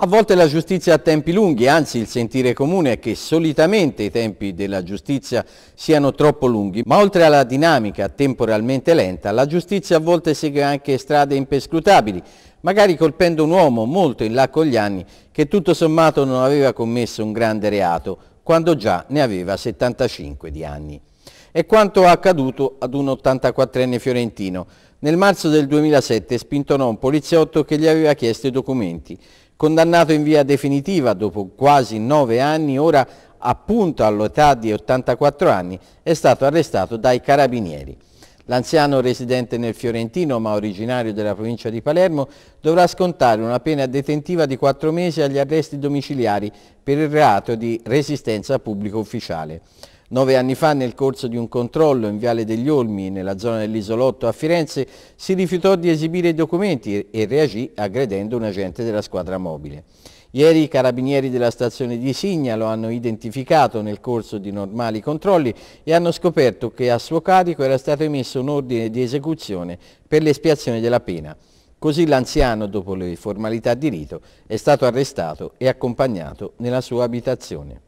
A volte la giustizia ha tempi lunghi, anzi il sentire comune è che solitamente i tempi della giustizia siano troppo lunghi, ma oltre alla dinamica temporalmente lenta, la giustizia a volte segue anche strade impescrutabili, magari colpendo un uomo molto in là con gli anni che tutto sommato non aveva commesso un grande reato, quando già ne aveva 75 di anni è quanto accaduto ad un 84enne fiorentino. Nel marzo del 2007 spintonò un poliziotto che gli aveva chiesto i documenti. Condannato in via definitiva dopo quasi nove anni, ora appunto all'età di 84 anni, è stato arrestato dai carabinieri. L'anziano residente nel Fiorentino, ma originario della provincia di Palermo, dovrà scontare una pena detentiva di quattro mesi agli arresti domiciliari per il reato di resistenza pubblico ufficiale. Nove anni fa, nel corso di un controllo in Viale degli Olmi, nella zona dell'Isolotto a Firenze, si rifiutò di esibire i documenti e reagì aggredendo un agente della squadra mobile. Ieri i carabinieri della stazione di Signa lo hanno identificato nel corso di normali controlli e hanno scoperto che a suo carico era stato emesso un ordine di esecuzione per l'espiazione della pena. Così l'anziano, dopo le formalità di rito, è stato arrestato e accompagnato nella sua abitazione.